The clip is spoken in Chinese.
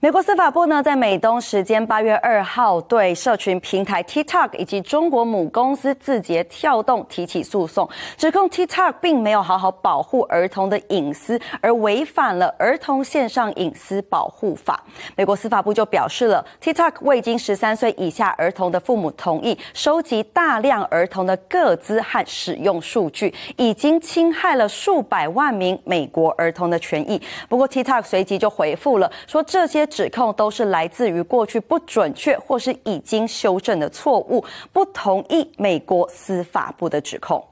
美国司法部呢，在美东时间八月二号对社群平台 TikTok 以及中国母公司字节跳动提起诉讼，指控 TikTok 并没有好好保护儿童的隐私，而违反了儿童线上隐私保护法。美国司法部就表示了，TikTok 未经十三岁以下儿童的父母同意，收集大量儿童的个资和使用数据，已经侵害了数百万名美国儿童的权益。不过 TikTok 随即就回复了，说这些。指控都是来自于过去不准确或是已经修正的错误，不同意美国司法部的指控。